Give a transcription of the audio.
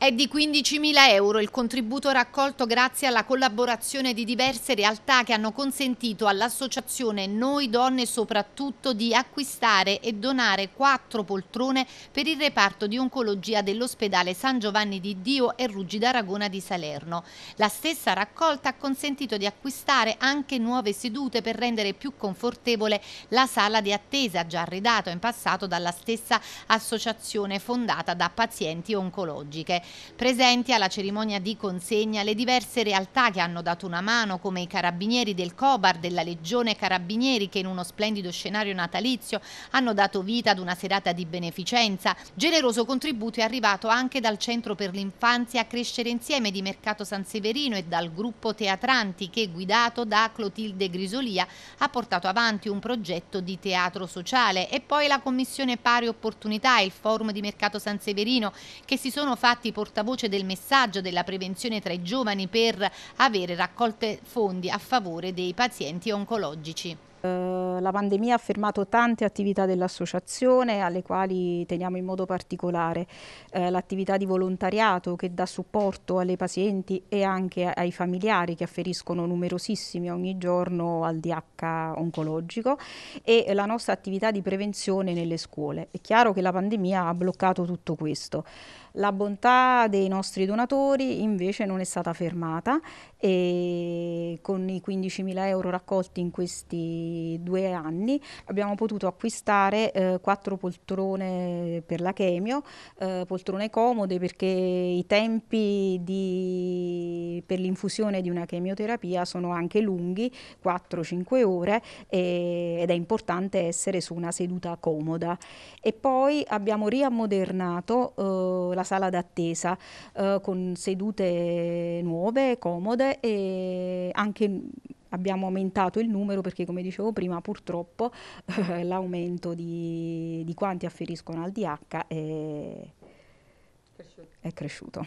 È di 15.000 euro il contributo raccolto grazie alla collaborazione di diverse realtà che hanno consentito all'associazione Noi Donne soprattutto di acquistare e donare quattro poltrone per il reparto di oncologia dell'ospedale San Giovanni di Dio e Ruggi d'Aragona di Salerno. La stessa raccolta ha consentito di acquistare anche nuove sedute per rendere più confortevole la sala di attesa già arredata in passato dalla stessa associazione fondata da pazienti oncologiche. Presenti alla cerimonia di consegna le diverse realtà che hanno dato una mano, come i carabinieri del Cobar, della Legione Carabinieri, che in uno splendido scenario natalizio hanno dato vita ad una serata di beneficenza. Generoso contributo è arrivato anche dal Centro per l'Infanzia Crescere Insieme di Mercato San Severino e dal gruppo Teatranti che, guidato da Clotilde Grisolia, ha portato avanti un progetto di teatro sociale e poi la Commissione Pari Opportunità e il Forum di Mercato San Severino che si sono fatti portavoce del messaggio della prevenzione tra i giovani per avere raccolte fondi a favore dei pazienti oncologici. Eh, la pandemia ha fermato tante attività dell'associazione alle quali teniamo in modo particolare eh, l'attività di volontariato che dà supporto alle pazienti e anche ai familiari che afferiscono numerosissimi ogni giorno al DH oncologico e la nostra attività di prevenzione nelle scuole. È chiaro che la pandemia ha bloccato tutto questo. La bontà dei nostri donatori invece non è stata fermata e con i 15.000 euro raccolti in questi due anni abbiamo potuto acquistare eh, quattro poltrone per la chemio, eh, poltrone comode perché i tempi di, per l'infusione di una chemioterapia sono anche lunghi, 4-5 ore e, ed è importante essere su una seduta comoda. E poi abbiamo riammodernato eh, la sala d'attesa eh, con sedute nuove, comode e anche abbiamo aumentato il numero perché come dicevo prima purtroppo eh, l'aumento di, di, quanti afferiscono al DH è, è cresciuto.